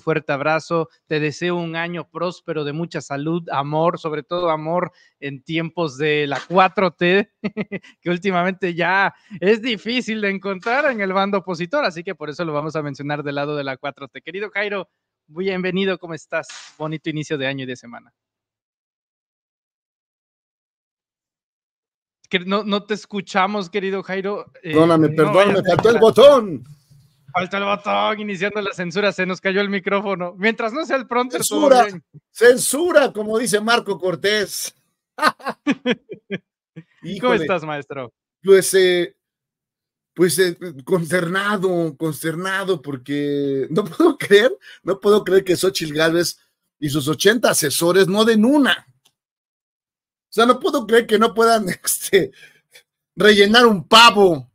fuerte abrazo. Te deseo un año próspero de mucha salud, amor, sobre todo amor en tiempos de la 4T, que últimamente ya es difícil de encontrar en el bando opositor, así que por eso lo vamos a mencionar del lado de la 4T. Querido Jairo, bienvenido, ¿cómo estás? Bonito inicio de año y de semana. No, no te escuchamos, querido Jairo. Eh, perdóname, me faltó el botón falta el botón iniciando la censura, se nos cayó el micrófono. Mientras no sea el pronto. Censura, censura, como dice Marco Cortés. ¿Cómo estás, maestro? Pues, eh, pues eh, consternado, consternado, porque no puedo creer, no puedo creer que Xochitl Gálvez y sus 80 asesores no den una. O sea, no puedo creer que no puedan este, rellenar un pavo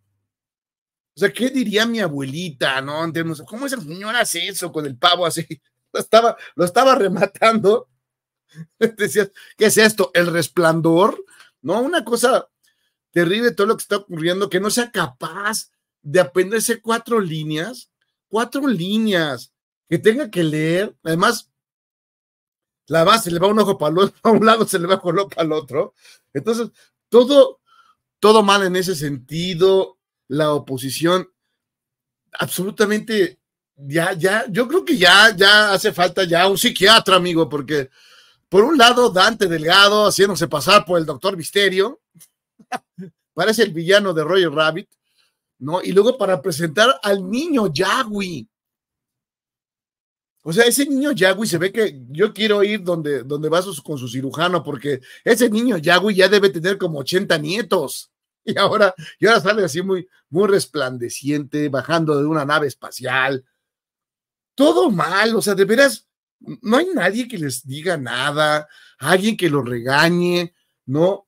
o sea, ¿qué diría mi abuelita, no? ¿cómo esa señor hace eso con el pavo así? Lo estaba, rematando. ¿qué es esto? ¿El resplandor? No, una cosa terrible todo lo que está ocurriendo, que no sea capaz de aprenderse cuatro líneas, cuatro líneas, que tenga que leer. Además, la base, se le va un ojo para, un lado, se le va un ojo para el otro. Entonces, todo, todo mal en ese sentido la oposición absolutamente ya, ya, yo creo que ya, ya hace falta ya un psiquiatra, amigo, porque por un lado Dante Delgado haciéndose pasar por el doctor Misterio, parece el villano de Roger Rabbit, ¿no? Y luego para presentar al niño Yagui. O sea, ese niño Yagui se ve que yo quiero ir donde, donde vasos con su cirujano, porque ese niño Yagui ya debe tener como 80 nietos. y ahora, y ahora sale así muy, muy resplandeciente, bajando de una nave espacial. Todo mal, o sea, de veras, no hay nadie que les diga nada, alguien que los regañe, ¿no?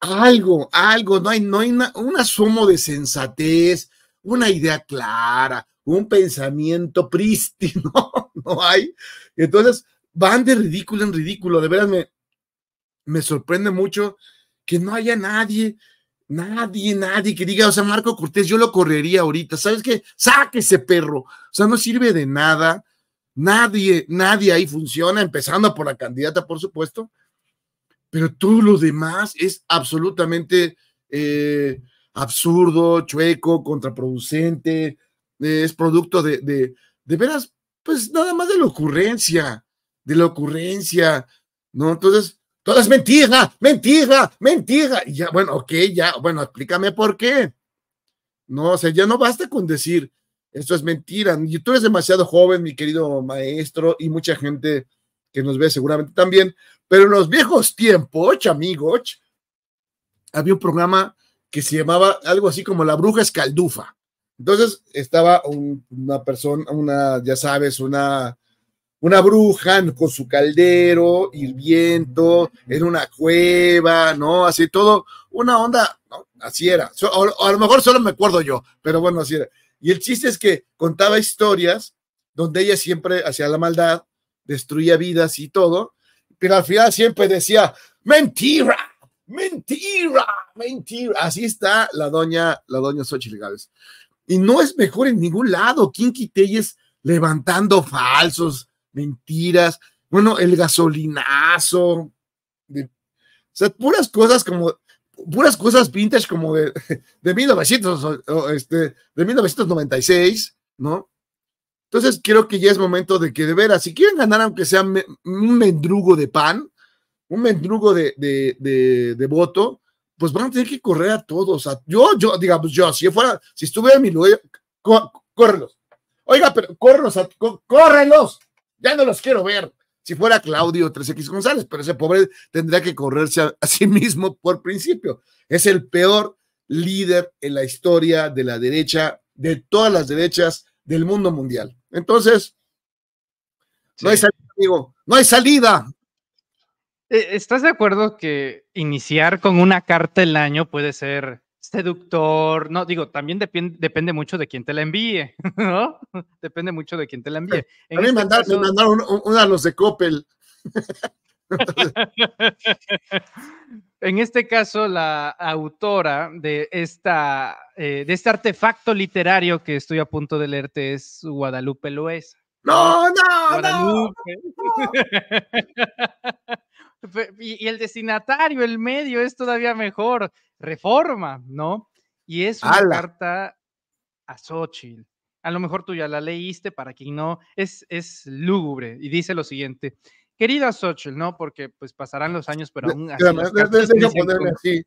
Algo, algo, no hay, no hay un asomo de sensatez, una idea clara, un pensamiento prístino, no hay. Entonces, van de ridículo en ridículo, de veras me, me sorprende mucho que no haya nadie Nadie, nadie que diga, o sea, Marco Cortés, yo lo correría ahorita, ¿sabes qué? Sáquese, perro. O sea, no sirve de nada. Nadie, nadie ahí funciona, empezando por la candidata, por supuesto. Pero todo lo demás es absolutamente eh, absurdo, chueco, contraproducente. Eh, es producto de, de, de veras, pues nada más de la ocurrencia, de la ocurrencia, ¿no? Entonces, es mentira, mentira, mentira. Y ya, bueno, ok, ya, bueno, explícame por qué. No, o sea, ya no basta con decir, esto es mentira. Y tú eres demasiado joven, mi querido maestro, y mucha gente que nos ve seguramente también. Pero en los viejos tiempos, amigos, había un programa que se llamaba algo así como La Bruja Escaldufa. Entonces estaba una persona, una, ya sabes, una una bruja con su caldero viento en una cueva, ¿no? Así todo, una onda, así era. a lo mejor solo me acuerdo yo, pero bueno, así era. Y el chiste es que contaba historias donde ella siempre hacía la maldad, destruía vidas y todo, pero al final siempre decía, mentira, mentira, mentira. Así está la doña, la doña Xochitl Gales. Y no es mejor en ningún lado. Kinky Telles levantando falsos, mentiras, bueno, el gasolinazo, o sea, puras cosas como, puras cosas vintage como de, de, 1900, este, de 1996, ¿no? Entonces creo que ya es momento de que de veras, si quieren ganar aunque sea un mendrugo de pan, un mendrugo de, de, voto, pues van a tener que correr a todos. yo, yo, digamos, yo, si fuera, si estuviera en mi lugar, Oiga, pero córrelos, correnlos ya no los quiero ver. Si fuera Claudio 3X González, pero ese pobre tendría que correrse a, sí mismo por principio. Es el peor líder en la historia de la derecha, de todas las derechas del mundo mundial. Entonces, no hay salida, amigo, no hay salida. Eh, ¿Estás de acuerdo que iniciar con una carta el año puede ser seductor, no, digo, también depende mucho de quién te la envíe, ¿no? Depende mucho de quién te la envíe. a mí me este mandaron una a los de Coppel. en este caso, la autora de, esta, eh, de este artefacto literario que estoy a punto de leerte es Guadalupe Loesa. No, no. no. y, el destinatario, el medio, es todavía mejor. Reforma, ¿no? Y es una carta a Xochitl. A lo mejor tú ya la leíste, para quien no, es, es lúgubre y dice lo siguiente. Querida Xochitl, ¿no? Porque pues pasarán los años, pero aún así.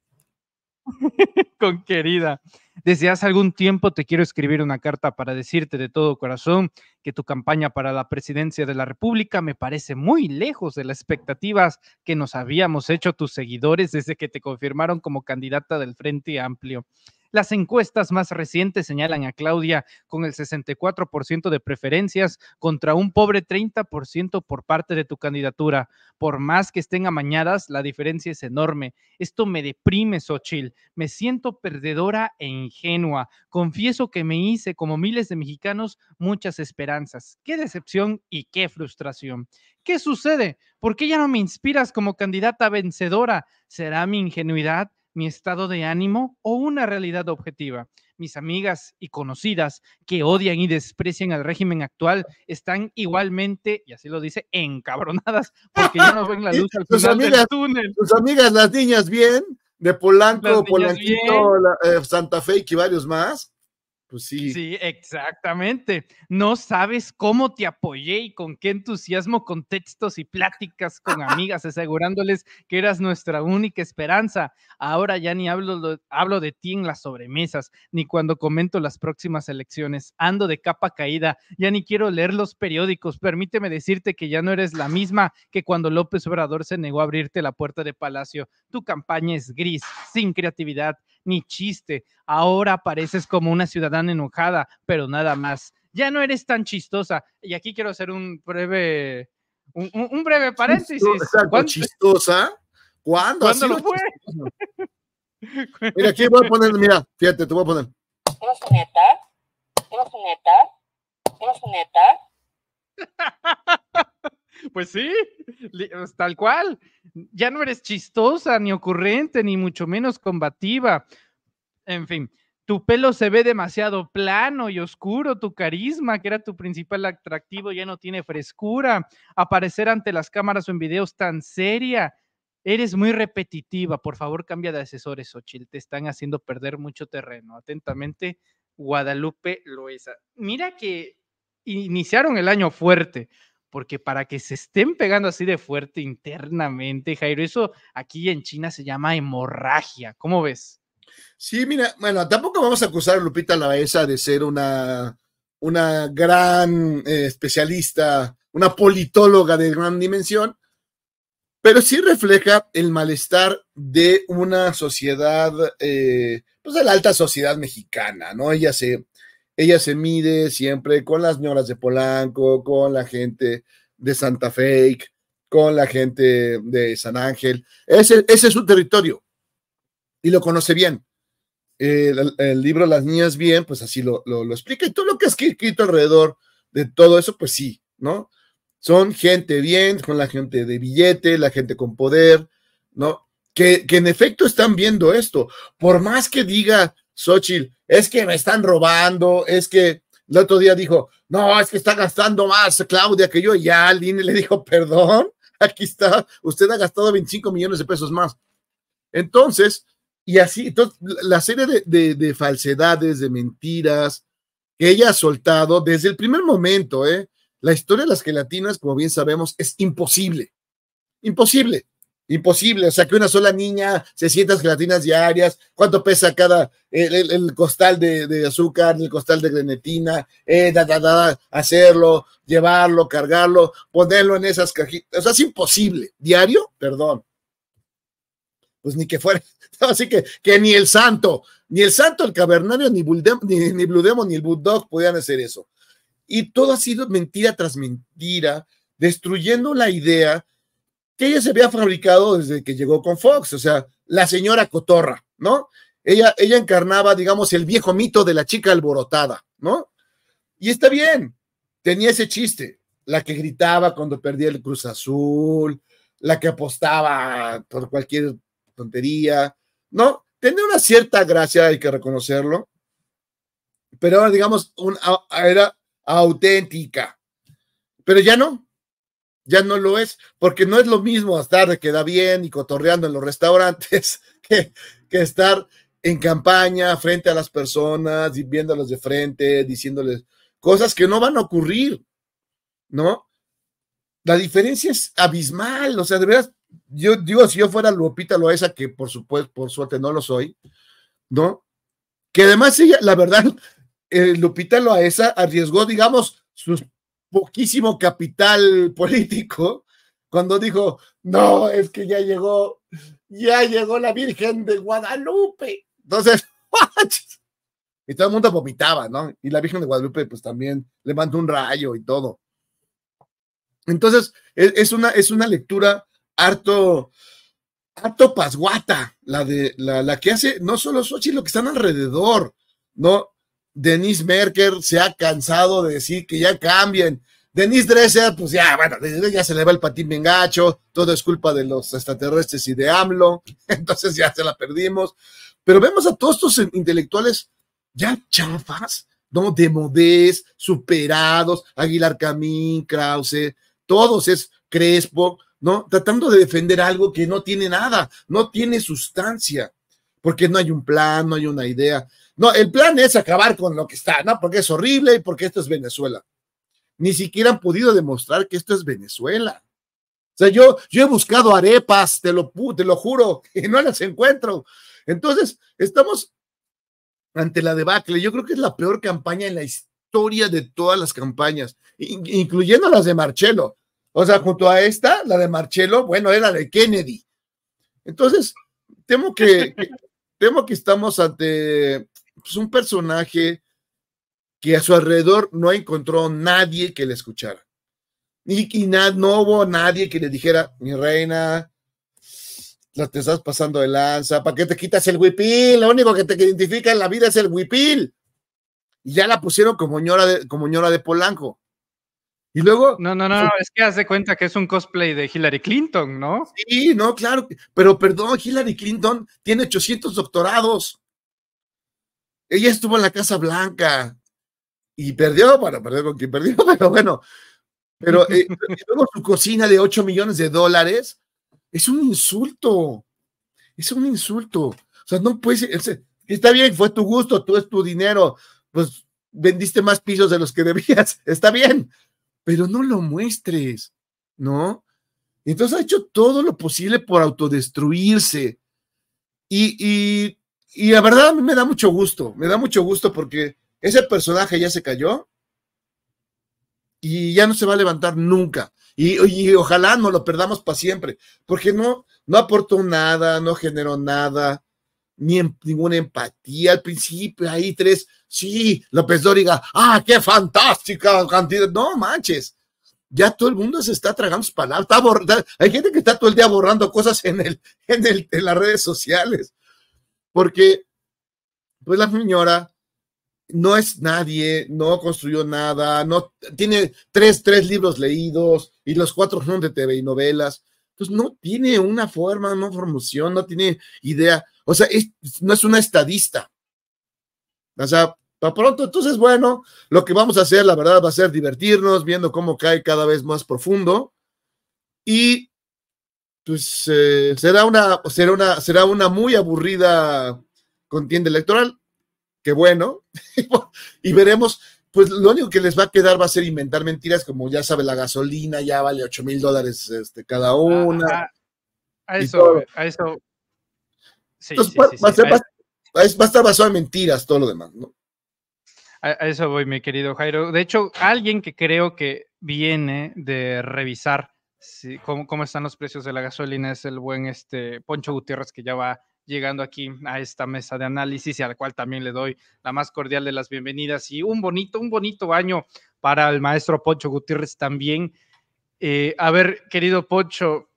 con querida. Desde hace algún tiempo te quiero escribir una carta para decirte de todo corazón que tu campaña para la presidencia de la República me parece muy lejos de las expectativas que nos habíamos hecho tus seguidores desde que te confirmaron como candidata del Frente Amplio. Las encuestas más recientes señalan a Claudia con el 64% de preferencias contra un pobre 30% por parte de tu candidatura. Por más que estén amañadas, la diferencia es enorme. Esto me deprime, Xochil. Me siento perdedora e ingenua. Confieso que me hice, como miles de mexicanos, muchas esperanzas. Qué decepción y qué frustración. ¿Qué sucede? ¿Por qué ya no me inspiras como candidata vencedora? ¿Será mi ingenuidad? mi estado de ánimo o una realidad objetiva. Mis amigas y conocidas que odian y desprecian al régimen actual están igualmente, y así lo dice, encabronadas porque ya no ven la luz al final del túnel. Tus amigas, las niñas bien, de Polanco, Polanquito, eh, Santa Fe y varios más, pues sí. exactamente. No sabes cómo te apoyé y con qué entusiasmo, con textos y pláticas con amigas, asegurándoles que eras nuestra única esperanza. Ahora ya ni hablo, hablo de ti en las sobremesas, ni cuando comento las próximas elecciones. Ando de capa caída, ya ni quiero leer los periódicos. Permíteme decirte que ya no eres la misma que cuando López Obrador se negó a abrirte la puerta de Palacio. Tu campaña es gris, sin creatividad, ni chiste. Ahora pareces como una ciudadana enojada, pero nada más. Ya no eres tan chistosa. Y aquí quiero hacer un breve, un, breve paréntesis. ¿Cuándo? chistosa. ¿Cuándo? fue? mira, aquí voy a poner, mira, fíjate, te voy a poner. ¿Eres neta? ¿Eres neta? neta? Pues sí, pues, tal cual. Ya no eres chistosa, ni ocurrente, ni mucho menos combativa. En fin, tu pelo se ve demasiado plano y oscuro, tu carisma, que era tu principal atractivo, ya no tiene frescura. Aparecer ante las cámaras o en videos tan seria. Eres muy repetitiva, por favor cambia de asesores, Ochil. Te están haciendo perder mucho terreno. Atentamente, Guadalupe Loesa. Mira que iniciaron el año fuerte porque para que se estén pegando así de fuerte internamente, Jairo, eso aquí en China se llama hemorragia. ¿Cómo ves? Sí, mira, bueno, tampoco vamos a acusar a Lupita Lavaesa de ser una, una gran eh, especialista, una politóloga de gran dimensión, pero sí refleja el malestar de una sociedad, eh, pues de la alta sociedad mexicana, ¿no? Ella se, ella se mide siempre con las señoras de Polanco, con la gente de Santa Fe, con la gente de San Ángel. Ese, ese es su territorio y lo conoce bien. Eh, el, libro Las Niñas Bien, pues así lo, lo, explica. Y todo lo que has escrito alrededor de todo eso, pues sí, ¿no? Son gente bien, con la gente de billete, la gente con poder, ¿no? Que, que en efecto están viendo esto. Por más que diga Xochitl, es que me están robando, es que el otro día dijo, no, es que está gastando más Claudia que yo, y ya le dijo, perdón, aquí está, usted ha gastado 25 millones de pesos más. Entonces, y así, la serie de, de, falsedades, de mentiras que ella ha soltado desde el primer momento, ¿eh? La historia de las gelatinas, como bien sabemos, es imposible. Imposible. Imposible, o sea, que una sola niña, 600 gelatinas diarias, cuánto pesa cada, el, costal de, azúcar, el costal de grenetina, eh, hacerlo, llevarlo, cargarlo, ponerlo en esas cajitas, o sea, es imposible. Diario, perdón. Pues ni que fuera, así que, que ni el santo, ni el santo, el cavernario, ni, ni, ni Blue ni el Bulldog podían hacer eso. Y todo ha sido mentira tras mentira, destruyendo la idea que ella se había fabricado desde que llegó con Fox, o sea, la señora cotorra, ¿no? Ella, ella encarnaba, digamos, el viejo mito de la chica alborotada, ¿no? Y está bien, tenía ese chiste, la que gritaba cuando perdía el Cruz Azul, la que apostaba por cualquier tontería, ¿no? Tenía una cierta gracia, hay que reconocerlo, pero ahora digamos, era auténtica, pero ya no, ya no lo es, porque no es lo mismo estar de queda bien y cotorreando en los restaurantes que, estar en campaña frente a las personas, y viéndolos de frente, diciéndoles cosas que no van a ocurrir, ¿no? La diferencia es abismal, o sea, de verdad yo digo, si yo fuera Lupita Loesa, que por supuesto, por suerte no lo soy, ¿no? Que además ella, la verdad, eh, Lupita Loesa arriesgó, digamos, sus poquísimo capital político cuando dijo, no, es que ya llegó, ya llegó la Virgen de Guadalupe. Entonces, y todo el mundo vomitaba, ¿no? Y la Virgen de Guadalupe, pues también le mandó un rayo y todo. Entonces, e-, es, una, es una lectura harto, harto pasguata, la, de, la, la que hace no solo Sochi, lo que están alrededor, ¿no? Denise Merker se ha cansado de decir que ya cambien. Denise Dresser, pues ya, bueno, ya se le va el patín bien todo es culpa de los extraterrestres y de AMLO, entonces ya se la perdimos. Pero vemos a todos estos intelectuales ya chafas, ¿no? De modés, superados, Aguilar Camín, Krause, todos es Crespo, ¿no? Tratando de defender algo que no tiene nada, no tiene sustancia porque no hay un plan, no hay una idea. No, el plan es acabar con lo que está, ¿no? Porque es horrible y porque esto es Venezuela. Ni siquiera han podido demostrar que esto es Venezuela. O sea, yo, yo he buscado arepas, te lo, te lo juro, y no las encuentro. Entonces, estamos ante la debacle. Yo creo que es la peor campaña en la historia de todas las campañas, incluyendo las de Marcelo. O sea, junto a esta, la de Marcelo, bueno, era la de Kennedy. Entonces, temo que Creemos que estamos ante pues, un personaje que a su alrededor no encontró nadie que le escuchara. Y, no hubo nadie que le dijera, mi reina, la te estás pasando de lanza, ¿para qué te quitas el huipil? Lo único que te identifica en la vida es el huipil. Y ya la pusieron como ñora de, como ñora de Polanco. Y luego. No, no, no, es que hace cuenta que es un cosplay de Hillary Clinton, ¿no? Sí, no, claro. Pero perdón, Hillary Clinton tiene 800 doctorados. Ella estuvo en la Casa Blanca y perdió, bueno, perdió con quien perdió, pero bueno. Pero eh, luego su cocina de 8 millones de dólares es un insulto. Es un insulto. O sea, no puedes... Está bien, fue tu gusto, tú es tu dinero. Pues vendiste más pisos de los que debías. Está bien pero no lo muestres, ¿no? Entonces ha hecho todo lo posible por autodestruirse. Y, y, la verdad a mí me da mucho gusto, me da mucho gusto porque ese personaje ya se cayó y ya no se va a levantar nunca. Y, y ojalá no lo perdamos para siempre, porque no, no aportó nada, no generó nada, ni em, ninguna empatía al principio. Ahí tres, sí, López Dóriga, ah, qué fantástica cantidad. No manches, ya todo el mundo se está tragando sus palabras. hay gente que está todo el día borrando cosas en, el, en, el, en las redes sociales. Porque, pues la señora no es nadie, no construyó nada, no tiene tres, tres libros leídos y los cuatro son de TV y novelas. Entonces pues, no tiene una forma, no formación, no tiene idea. O sea, no es una estadista. O sea, para pronto, entonces, bueno, lo que vamos a hacer, la verdad, va a ser divertirnos, viendo cómo cae cada vez más profundo. Y pues eh, será, una, será, una, será una muy aburrida contienda electoral. Qué bueno. y veremos, pues lo único que les va a quedar va a ser inventar mentiras, como ya sabe, la gasolina ya vale 8 mil dólares este, cada ah, una. Ah, a eso, a eso entonces, va, a estar basado en mentiras, todo lo demás, ¿no? A, eso voy, mi querido Jairo. De hecho, alguien que creo que viene de revisar ¿cómo, están los precios de la gasolina es el buen este Poncho Gutiérrez que ya va llegando aquí a esta mesa de análisis y al cual también le doy la más cordial de las bienvenidas y un bonito, un bonito año para el maestro Poncho Gutiérrez también. Eh, a ver, querido Poncho,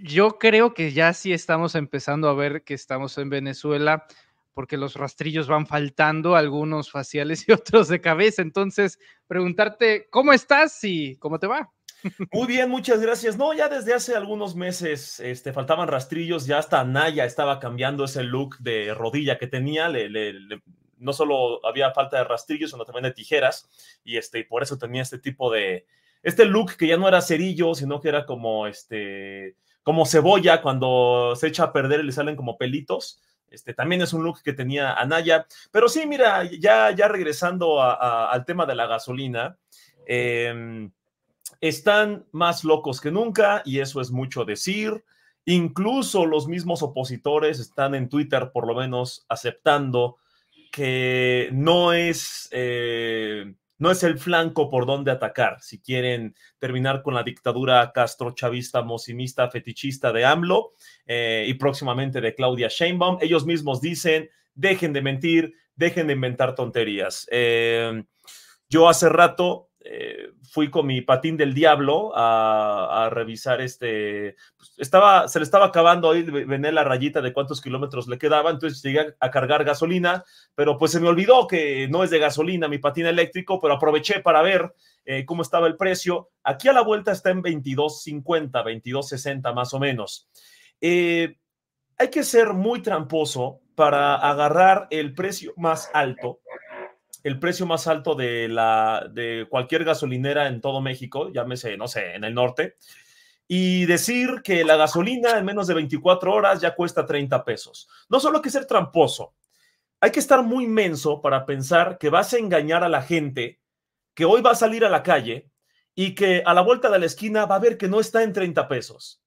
yo creo que ya sí estamos empezando a ver que estamos en Venezuela porque los rastrillos van faltando, algunos faciales y otros de cabeza. Entonces, preguntarte, ¿cómo estás y cómo te va? Muy bien, muchas gracias. No, ya desde hace algunos meses este, faltaban rastrillos, ya hasta Naya estaba cambiando ese look de rodilla que tenía, no solo había falta de rastrillos, sino también de tijeras, y, este, y por eso tenía este tipo de, este look que ya no era cerillo, sino que era como este como cebolla cuando se echa a perder le salen como pelitos. Este, también es un look que tenía Anaya. Pero sí, mira, ya, ya regresando al tema de la gasolina, em, están más locos que nunca y eso es mucho decir. Incluso los mismos opositores están en Twitter, por lo menos, aceptando que no es eh, no es el flanco por donde atacar. Si quieren terminar con la dictadura castrochavista, mosimista fetichista de AMLO eh, y próximamente de Claudia Sheinbaum, ellos mismos dicen, dejen de mentir, dejen de inventar tonterías. Eh, yo hace rato eh, fui con mi patín del diablo a, revisar este, pues, estaba, se le estaba acabando ahí, venir la rayita de cuántos kilómetros le quedaba, entonces llegué a cargar gasolina, pero pues se me olvidó que no es de gasolina mi patín eléctrico, pero aproveché para ver eh, cómo estaba el precio. Aquí a la vuelta está en 22.50, 22.60 más o menos. Eh, hay que ser muy tramposo para agarrar el precio más alto el precio más alto de, la, de cualquier gasolinera en todo México, llámese, no sé, en el norte, y decir que la gasolina en menos de 24 horas ya cuesta 30 pesos. No solo hay que ser tramposo, hay que estar muy menso para pensar que vas a engañar a la gente, que hoy va a salir a la calle y que a la vuelta de la esquina va a ver que no está en 30 pesos.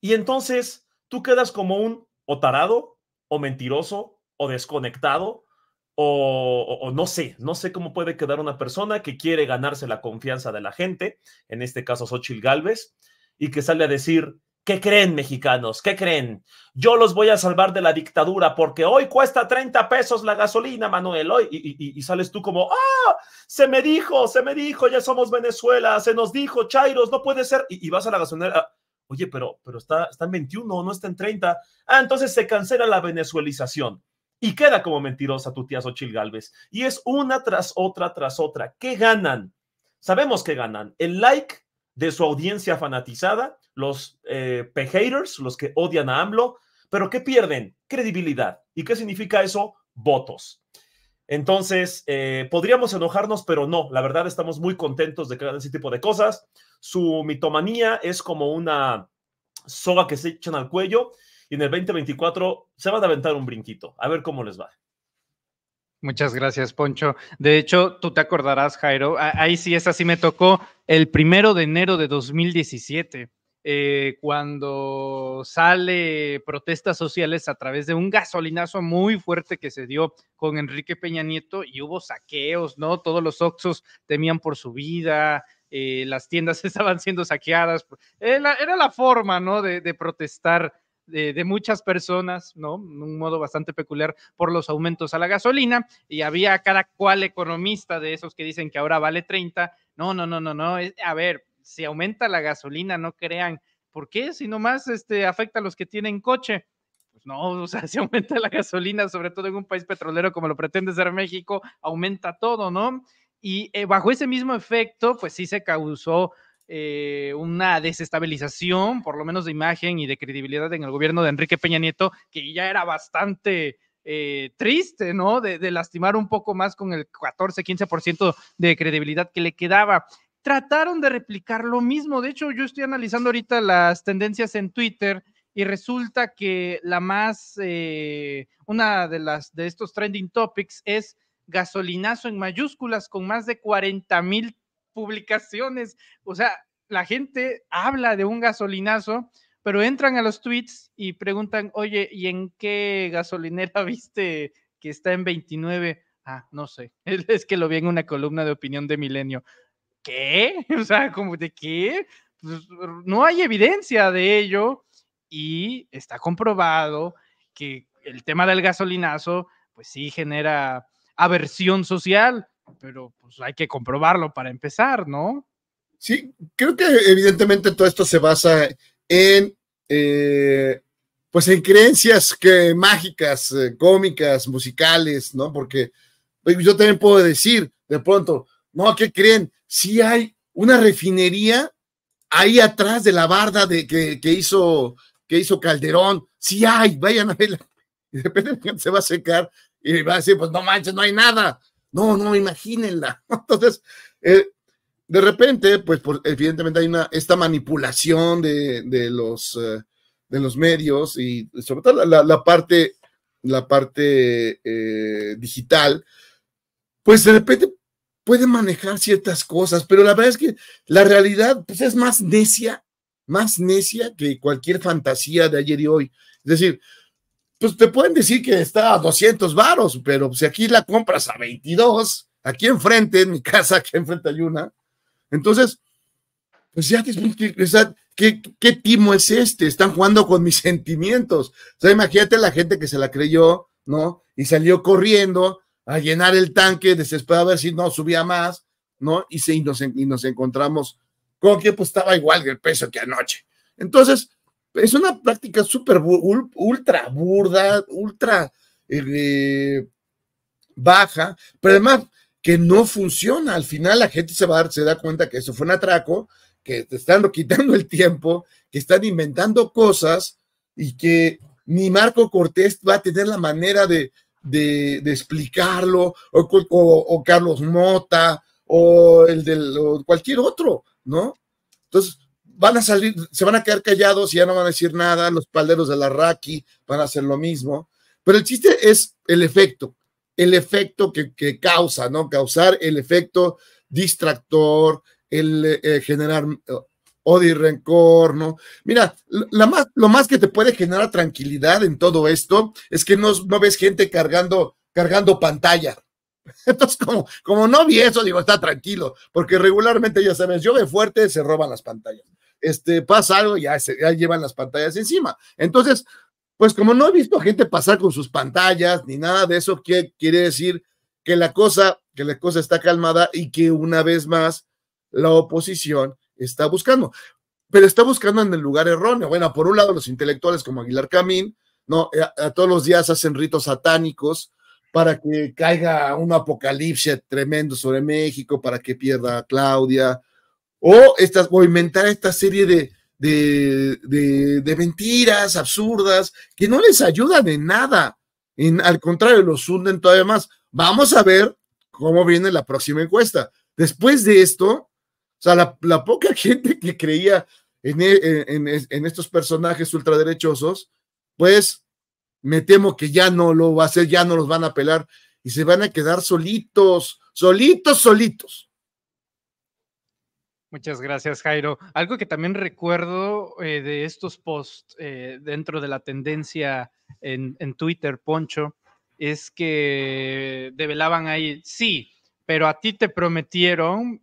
Y entonces tú quedas como un o tarado, o mentiroso, o desconectado, o, no sé, no sé cómo puede quedar una persona que quiere ganarse la confianza de la gente, en este caso Xochitl Galvez, y que sale a decir, ¿qué creen mexicanos? ¿Qué creen? Yo los voy a salvar de la dictadura porque hoy cuesta 30 pesos la gasolina, Manuel, hoy, y, sales tú como, ah, se me dijo, se me dijo, ya somos Venezuela, se nos dijo, Chairos, no puede ser, y, vas a la gasolinera. Oye, pero, pero está, está en 21, no está en 30. Ah, entonces se cancela la venezuelización y queda como mentirosa tu tía Xochil Galvez. Y es una tras otra tras otra. ¿Qué ganan? Sabemos que ganan. El like de su audiencia fanatizada, los eh, haters, los que odian a AMLO, pero ¿qué pierden? Credibilidad. ¿Y qué significa eso? Votos. Entonces, eh, podríamos enojarnos, pero no, la verdad estamos muy contentos de que hagan ese tipo de cosas. Su mitomanía es como una soga que se echan al cuello y en el 2024 se van a aventar un brinquito. A ver cómo les va. Muchas gracias, Poncho. De hecho, tú te acordarás, Jairo, ahí sí, es sí me tocó el primero de enero de 2017, eh, cuando sale protestas sociales a través de un gasolinazo muy fuerte que se dio con Enrique Peña Nieto y hubo saqueos, ¿no? Todos los oxos temían por su vida, eh, las tiendas estaban siendo saqueadas. Eh, era, la forma, ¿no? de protestar de, muchas personas, ¿no? Un modo bastante peculiar por los aumentos a la gasolina y había cada cual economista de esos que dicen que ahora vale 30. No, no, no, no, no. A ver, si aumenta la gasolina, no crean. ¿Por qué? Si nomás este, afecta a los que tienen coche pues no, o sea, si aumenta la gasolina, sobre todo en un país petrolero como lo pretende ser México, aumenta todo, ¿no? Y eh, bajo ese mismo efecto, pues sí se causó eh, una desestabilización, por lo menos de imagen y de credibilidad en el gobierno de Enrique Peña Nieto, que ya era bastante eh, triste, ¿no? De, lastimar un poco más con el 14-15% de credibilidad que le quedaba trataron de replicar lo mismo. De hecho, yo estoy analizando ahorita las tendencias en Twitter y resulta que la más, eh, una de las de estos trending topics es gasolinazo en mayúsculas con más de 40 mil publicaciones, o sea, la gente habla de un gasolinazo, pero entran a los tweets y preguntan, oye, ¿y en qué gasolinera viste que está en 29? Ah, no sé, es que lo vi en una columna de opinión de Milenio. ¿Qué? O sea, como de qué? Pues, no hay evidencia de ello y está comprobado que el tema del gasolinazo, pues sí genera aversión social pero pues hay que comprobarlo para empezar, ¿no? Sí, creo que evidentemente todo esto se basa en, eh, pues en creencias que, mágicas, eh, cómicas, musicales, ¿no? Porque pues, yo también puedo decir de pronto, no, ¿qué creen? Si hay una refinería ahí atrás de la barda de, que, hizo, que hizo Calderón, si hay, vayan a verla. Y de repente se va a secar y va a decir, pues no manches, no hay nada. No, no, imagínenla. Entonces, eh, de repente, pues, evidentemente hay una, esta manipulación de, los, eh, de los medios y sobre todo la, parte, la parte eh, digital, pues de repente puede manejar ciertas cosas, pero la verdad es que la realidad pues, es más necia, más necia que cualquier fantasía de ayer y hoy. Es decir, pues te pueden decir que está a 200 varos, pero si aquí la compras a 22, aquí enfrente, en mi casa, aquí enfrente hay una, entonces, pues ya, ¿qué, qué timo es este? Están jugando con mis sentimientos. O sea, imagínate la gente que se la creyó, ¿no? Y salió corriendo a llenar el tanque, desesperado a ver si no subía más, ¿no? Y, nos, encontramos con que pues estaba igual que el peso que anoche. Entonces, es una práctica súper ultra burda, ultra eh, baja, pero además que no funciona. Al final la gente se va se da cuenta que eso fue un atraco, que te están quitando el tiempo, que están inventando cosas y que ni Marco Cortés va a tener la manera de, explicarlo, o, Carlos Mota, o el de cualquier otro, ¿no? Entonces, van a salir, se van a quedar callados y ya no van a decir nada, los palderos de la Raki van a hacer lo mismo, pero el chiste es el efecto, el efecto que, causa, ¿no? Causar el efecto distractor, el eh, generar oh, odio y rencor, ¿no? Mira, la más, lo más que te puede generar tranquilidad en todo esto es que no, no ves gente cargando, cargando pantalla. Entonces, como, como no vi eso, digo, está tranquilo, porque regularmente, ya sabes, yo fuerte se roban las pantallas este, pasa algo, ya, se, ya llevan las pantallas encima. Entonces, pues como no he visto a gente pasar con sus pantallas ni nada de eso, qué quiere decir que la cosa, que la cosa está calmada y que una vez más la oposición está buscando, pero está buscando en el lugar erróneo. Bueno, por un lado los intelectuales como Aguilar Camín, no, eh, a, todos los días hacen ritos satánicos para que caiga un apocalipsis tremendo sobre México, para que pierda a Claudia, o, estas, inventar esta serie de, de, mentiras absurdas que no les ayudan en nada. En, al contrario, los hunden todavía más. Vamos a ver cómo viene la próxima encuesta. Después de esto, o sea, la, poca gente que creía en, e, en, estos personajes ultraderechosos, pues me temo que ya no lo va a hacer, ya no los van a apelar y se van a quedar solitos, solitos, solitos. Muchas gracias, Jairo. Algo que también recuerdo eh, de estos posts eh, dentro de la tendencia en, Twitter, Poncho, es que develaban ahí, sí, pero a ti te prometieron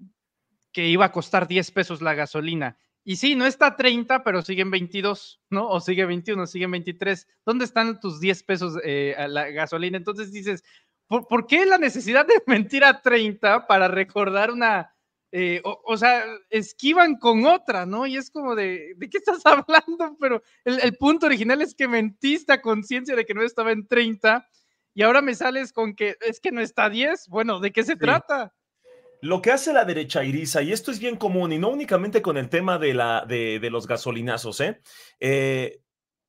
que iba a costar 10 pesos la gasolina. Y sí, no está a 30, pero siguen 22, ¿no? O sigue 21, siguen 23. ¿Dónde están tus 10 pesos eh, a la gasolina? Entonces dices, ¿por, ¿por qué la necesidad de mentir a 30 para recordar una eh, o, sea, esquivan con otra, ¿no? Y es como de, ¿de qué estás hablando? Pero el, punto original es que mentiste a conciencia de que no estaba en 30 y ahora me sales con que es que no está 10. Bueno, ¿de qué se trata? Lo que hace la derecha irisa, y esto es bien común, y no únicamente con el tema de, la, de, los gasolinazos, ¿eh? ¿eh?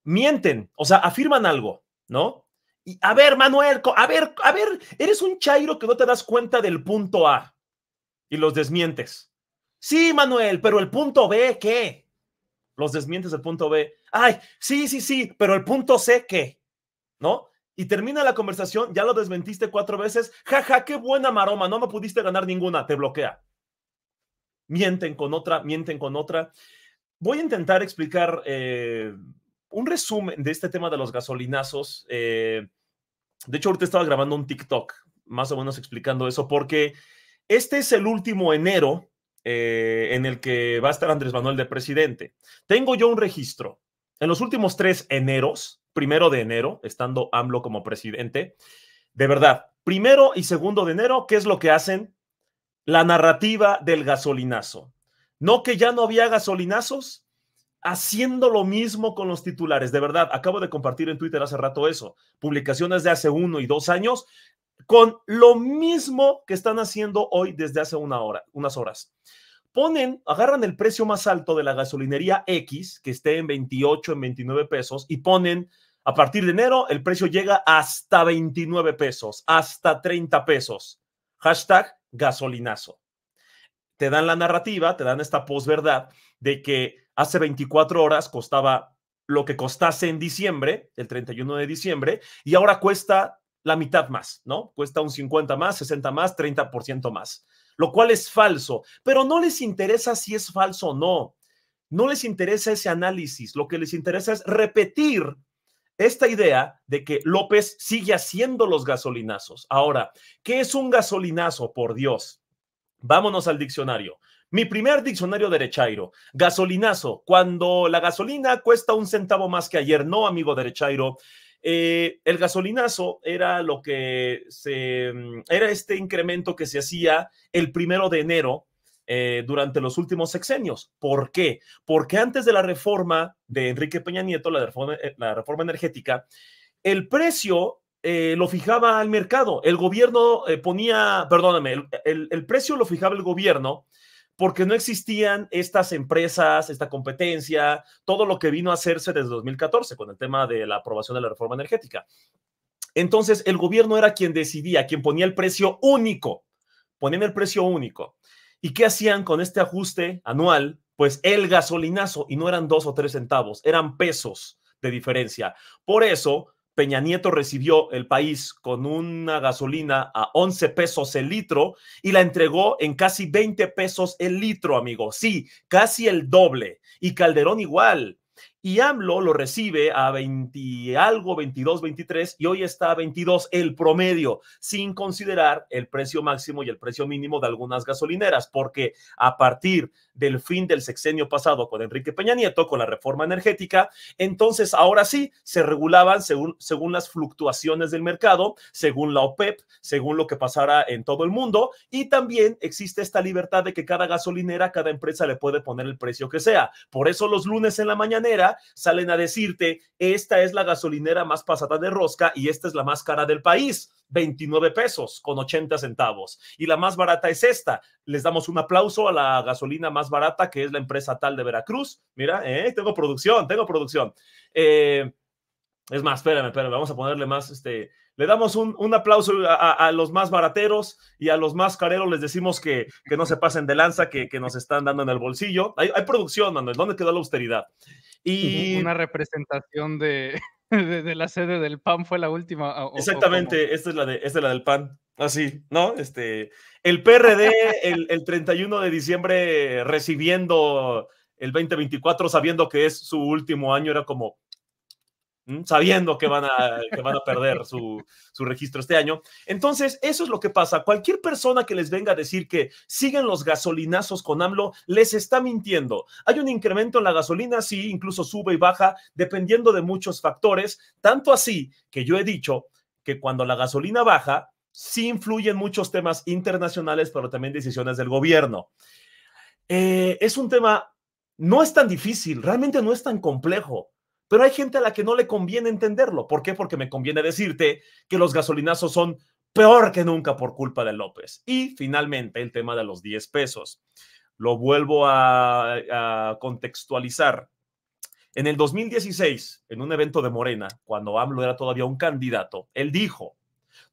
Mienten, o sea, afirman algo, ¿no? Y, a ver, Manuel, a ver, a ver, eres un chairo que no te das cuenta del punto A y los desmientes. Sí, Manuel, pero el punto B, ¿qué? Los desmientes del punto B. Ay, sí, sí, sí, pero el punto C, ¿qué? ¿No? Y termina la conversación, ya lo desmentiste cuatro veces. Jaja, ja, qué buena maroma, no me pudiste ganar ninguna, te bloquea. Mienten con otra, mienten con otra. Voy a intentar explicar eh, un resumen de este tema de los gasolinazos. Eh, de hecho, ahorita estaba grabando un TikTok, más o menos explicando eso, porque este es el último enero eh, en el que va a estar Andrés Manuel de presidente. Tengo yo un registro. En los últimos tres eneros, primero de enero, estando AMLO como presidente, de verdad, primero y segundo de enero, ¿qué es lo que hacen? La narrativa del gasolinazo. No que ya no había gasolinazos, haciendo lo mismo con los titulares. De verdad, acabo de compartir en Twitter hace rato eso. Publicaciones de hace uno y dos años con lo mismo que están haciendo hoy desde hace una hora, unas horas. Ponen, agarran el precio más alto de la gasolinería X, que esté en 28, en 29 pesos, y ponen, a partir de enero, el precio llega hasta 29 pesos, hasta 30 pesos. Hashtag gasolinazo. Te dan la narrativa, te dan esta posverdad de que hace 24 horas costaba lo que costase en diciembre, el 31 de diciembre, y ahora cuesta la mitad más, ¿no? Cuesta un 50 más, 60 más, 30% más, lo cual es falso, pero no les interesa si es falso o no. No les interesa ese análisis, lo que les interesa es repetir esta idea de que López sigue haciendo los gasolinazos. Ahora, ¿qué es un gasolinazo, por Dios? Vámonos al diccionario. Mi primer diccionario derechairo, gasolinazo, cuando la gasolina cuesta un centavo más que ayer, no, amigo derechairo, eh, el gasolinazo era lo que se mm, era este incremento que se hacía el primero de enero eh, durante los últimos sexenios. ¿Por qué? Porque antes de la reforma de Enrique Peña Nieto, la reforma, eh, energética, el precio lo fijaba el mercado. El gobierno ponía, perdóname, el precio lo fijaba el gobierno porque no existían estas empresas, esta competencia, todo lo que vino a hacerse desde 2014 con el tema de la aprobación de la reforma energética. Entonces, el gobierno era quien decidía, quien ponía el precio único, ponían el precio único. ¿Y qué hacían con este ajuste anual? Pues el gasolinazo, y no eran dos o tres centavos, eran pesos de diferencia. Por eso, Peña Nieto recibió el país con una gasolina a 11 pesos el litro y la entregó en casi 20 pesos el litro, amigo. Sí, casi el doble. Y Calderón igual y AMLO lo recibe a 20 algo, 22, 23 y hoy está a 22 el promedio, sin considerar el precio máximo y el precio mínimo de algunas gasolineras, porque a partir del fin del sexenio pasado con Enrique Peña Nieto, con la reforma energética, entonces ahora sí se regulaban según, según las fluctuaciones del mercado, según la OPEP, según lo que pasara en todo el mundo y también existe esta libertad de que cada gasolinera, cada empresa le puede poner el precio que sea. Por eso los lunes en la mañanera salen a decirte, esta es la gasolinera más pasada de rosca y esta es la más cara del país. 29 pesos con 80 centavos. Y la más barata es esta. Les damos un aplauso a la gasolina más barata, que es la empresa tal de Veracruz. Mira, eh, tengo producción, tengo producción. Eh, es más, espérame, espérame, vamos a ponerle más, este, le damos un, aplauso a, los más barateros y a los más careros les decimos que, que no se pasen de lanza, que, nos están dando en el bolsillo. Hay, hay producción, Manuel, ¿dónde quedó la austeridad? Y una representación de, la sede del PAN fue la última. Ah, Exactamente, esta, es la de, es la del PAN. Así, ¿no? Este, el PRD el, el 31 de diciembre recibiendo el 2024 sabiendo que es su último año, era como, Mm, sabiendo que van a, van a perder su, registro este año. Entonces, eso es lo que pasa. Cualquier persona que les venga a decir que siguen los gasolinazos con AMLO, les está mintiendo. Hay un incremento en la gasolina, sí, incluso sube y baja, dependiendo de muchos factores, tanto así que yo he dicho que cuando la gasolina baja, sí influyen muchos temas internacionales, pero también decisiones del gobierno. Eh, es un tema, no es tan difícil, realmente no es tan complejo pero hay gente a la que no le conviene entenderlo. ¿Por qué? Porque me conviene decirte que los gasolinazos son peor que nunca por culpa de López. Y finalmente el tema de los 10 pesos. Lo vuelvo a, contextualizar. En el 2016, en un evento de Morena, cuando AMLO era todavía un candidato, él dijo,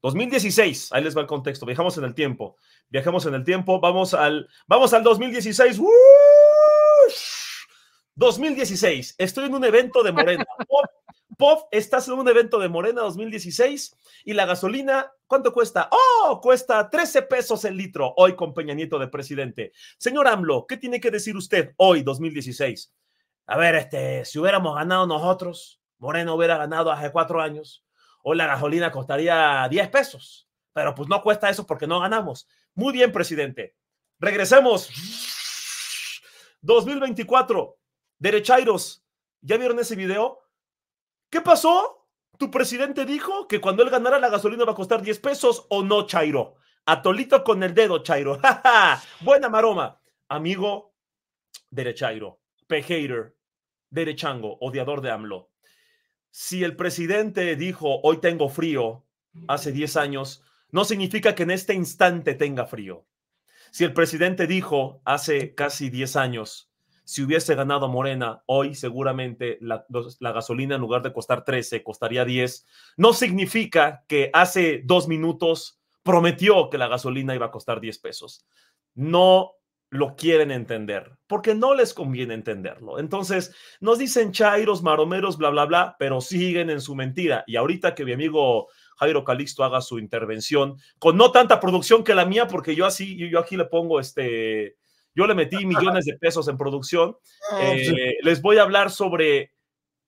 2016, ahí les va el contexto, viajamos en el tiempo, viajamos en el tiempo, vamos al, vamos al 2016, 2016, estoy en un evento de Morena. Pop, estás en un evento de Morena 2016 y la gasolina, ¿cuánto cuesta? Oh, cuesta 13 pesos el litro hoy con Peña Nieto de presidente. Señor AMLO, ¿qué tiene que decir usted hoy 2016? A ver, este, si hubiéramos ganado nosotros, Morena hubiera ganado hace cuatro años, hoy la gasolina costaría 10 pesos, pero pues no cuesta eso porque no ganamos. Muy bien, presidente. Regresemos. 2024. Derechairos, ¿ya vieron ese video? ¿Qué pasó? Tu presidente dijo que cuando él ganara la gasolina va a costar 10 pesos o no, Chairo. Atolito con el dedo, Chairo. Buena maroma. Amigo derechairo, hater, derechango, odiador de AMLO. Si el presidente dijo hoy tengo frío hace 10 años, no significa que en este instante tenga frío. Si el presidente dijo hace casi 10 años, si hubiese ganado Morena, hoy seguramente la, gasolina en lugar de costar 13, costaría 10. No significa que hace dos minutos prometió que la gasolina iba a costar 10 pesos. No lo quieren entender, porque no les conviene entenderlo. Entonces, nos dicen chairos, maromeros, bla, bla, bla, pero siguen en su mentira. Y ahorita que mi amigo Jairo Calixto haga su intervención con no tanta producción que la mía, porque yo así, yo, aquí le pongo este yo le metí millones de pesos en producción. Ah, eh, les voy a hablar sobre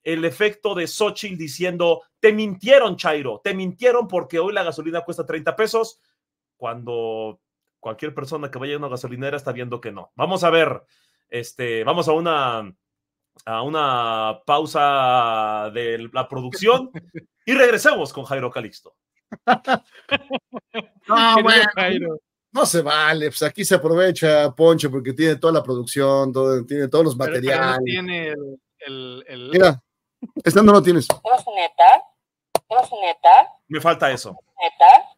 el efecto de Xochitl diciendo, te mintieron, Chairo, te mintieron porque hoy la gasolina cuesta 30 pesos, cuando cualquier persona que vaya a una gasolinera está viendo que no. Vamos a ver, este, vamos a una, a una pausa de la producción y regresemos con Jairo Calixto. Ah, no, bueno. Jairo. No se vale, pues aquí se aprovecha Poncho porque tiene toda la producción, tiene todos los materiales. Pero, tiene el, Mira, estando no lo tienes. ¿Es neta? neta? Me falta eso.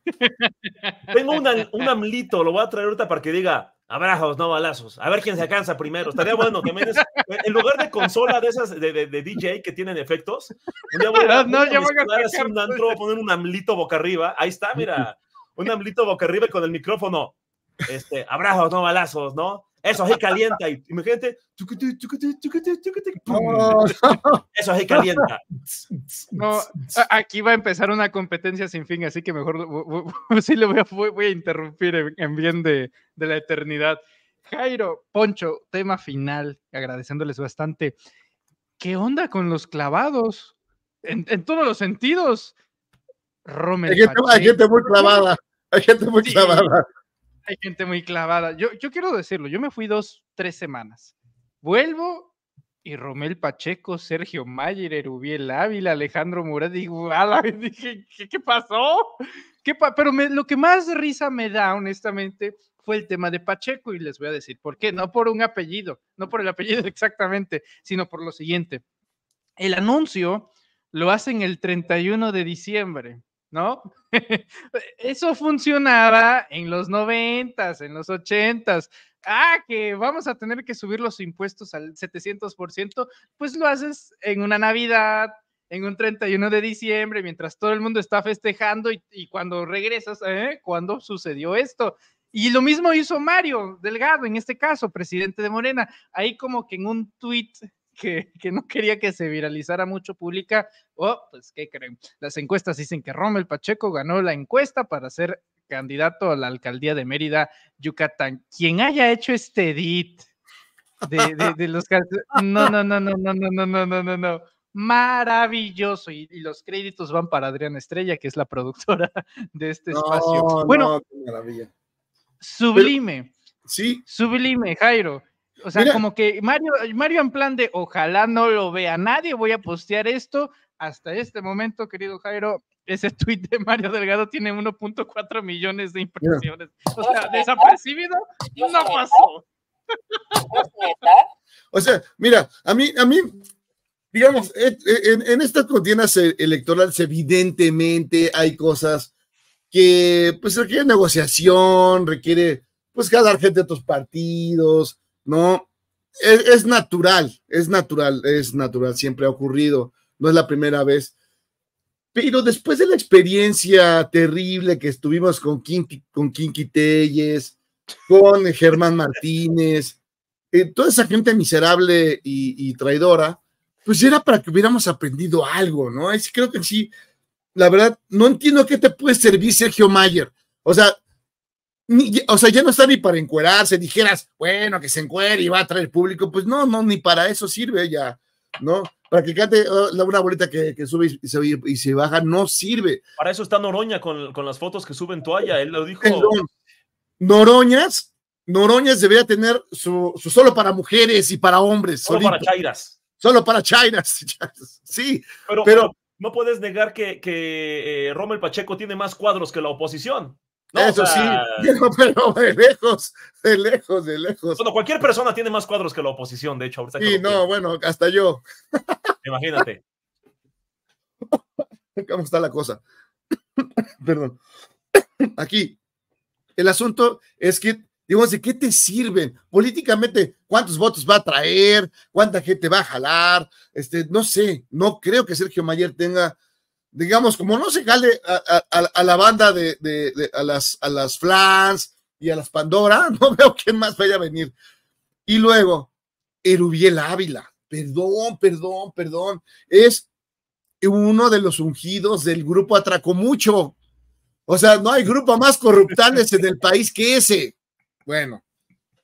Tengo un amlito, lo voy a traer ahorita para que diga abrazos, no balazos. A ver quién se alcanza primero. Estaría bueno que me des, eh, en lugar de consola de esas de, DJ que tienen efectos, voy a, poner un amlito boca arriba. Ahí está, mira un amblito boca arriba con el micrófono. Este, abrazos, no balazos, ¿no? Eso ahí calienta. Y, imagínate. Eso ahí calienta. aquí va a empezar una competencia sin fin, así que mejor sí le voy a, interrumpir en, bien de, la eternidad. Jairo, Poncho, tema final, agradeciéndoles bastante. ¿Qué onda con los clavados? En, todos los sentidos. Romero. Hay gente, muy clavada. Hay gente muy clavada. Hay gente muy clavada. Yo, yo quiero decirlo, yo me fui dos, tres semanas. Vuelvo y Romel Pacheco, Sergio Mayer, Erubiel Ávila, Alejandro Murad, digo, dije, ¿qué, pasó? ¿Qué Pero lo que más risa me da, honestamente, fue el tema de Pacheco y les voy a decir por qué, no por un apellido, no por el apellido exactamente, sino por lo siguiente. El anuncio lo hacen el 31 de diciembre. ¿no? Eso funcionaba en los noventas, en los ochentas. Ah, que vamos a tener que subir los impuestos al 700%, pues lo haces en una Navidad, en un 31 de diciembre, mientras todo el mundo está festejando y, cuando regresas, ¿eh? ¿cuándo sucedió esto? Y lo mismo hizo Mario Delgado, en este caso, presidente de Morena. Ahí como que en un tuit que, no quería que se viralizara mucho pública. Oh, pues, ¿qué creen? Las encuestas dicen que Rommel Pacheco ganó la encuesta para ser candidato a la alcaldía de Mérida, Yucatán. Quien haya hecho este edit de, los... No, no, no, no, no, no, no, no, no, no, no maravilloso. Y, los créditos van para Adriana Estrella, que es la productora de este espacio. Bueno, sublime. sí. Sublime, Jairo. O sea, como que Mario, Mario en plan de ojalá no lo vea nadie, voy a postear esto. Hasta este momento, querido Jairo, ese tuit de Mario Delgado tiene 1.4 millones de impresiones. O sea, desapercibido no pasó. O sea, mira, a mí, a mí, digamos, en, estas contiendas e, electorales evidentemente hay cosas que pues requieren negociación, requiere pues cada gente de tus partidos, ¿no? Es, natural, es natural, es natural, siempre ha ocurrido, no es la primera vez. Pero después de la experiencia terrible que estuvimos con Kinky, con Telles, con Germán Martínez, eh, toda esa gente miserable y, traidora, pues era para que hubiéramos aprendido algo, ¿no? Es, creo que sí, la verdad, no entiendo qué te puede servir Sergio Mayer. O sea, o sea, ya no está ni para encuerarse, dijeras, bueno, que se encuere y va a traer público, pues no, no, ni para eso sirve ya, ¿no? Para que cante oh, una bolita que, sube y se, baja, no sirve. Para eso está Noroña con, las fotos que suben toalla, él lo dijo. Noroñas, Noroñas debería tener su, solo para mujeres y para hombres. Solo para chairas. Solo para chairas, sí. Pero, no puedes negar que, que eh, el Pacheco tiene más cuadros que la oposición. No, Eso sí, pero, de lejos, de lejos, de lejos. Bueno, cualquier persona tiene más cuadros que la oposición, de hecho, ahorita. Sí, no, bueno, hasta yo. Imagínate. ¿Cómo está la cosa? Perdón. Aquí, el asunto es que, digamos, ¿de qué te sirven? Políticamente, ¿cuántos votos va a traer? ¿Cuánta gente va a jalar? Este, no sé, no creo que Sergio Mayer tenga digamos, como no se jale a, la banda de, a, las, a las Flans y a las Pandora, no veo quién más vaya a venir. Y luego, Erubiel Ávila, perdón, perdón, perdón, es uno de los ungidos del grupo Atracó Mucho. O sea, no hay grupo más corruptales en el país que ese. Bueno,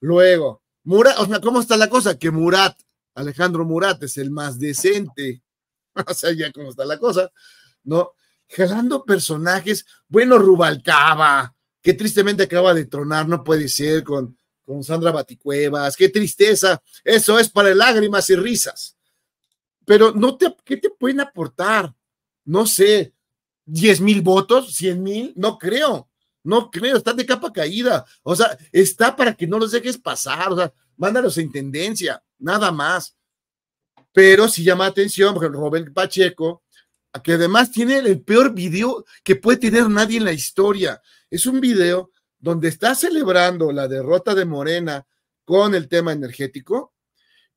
luego, Murat, o sea, ¿cómo está la cosa? Que Murat, Alejandro Murat es el más decente. O sea, ya cómo está la cosa. ¿no? Jalando personajes, bueno, Rubalcaba, que tristemente acaba de tronar, no puede ser, con, con Sandra Baticuevas, qué tristeza, eso es para lágrimas y risas. Pero no te, ¿qué te pueden aportar? No sé, 10 mil votos, 100 mil, no creo, no creo, están de capa caída, o sea, está para que no los dejes pasar, o sea, mándalos en tendencia, nada más. Pero si llama atención, porque Rubén Robert Pacheco, que además tiene el peor video que puede tener nadie en la historia. Es un video donde está celebrando la derrota de Morena con el tema energético.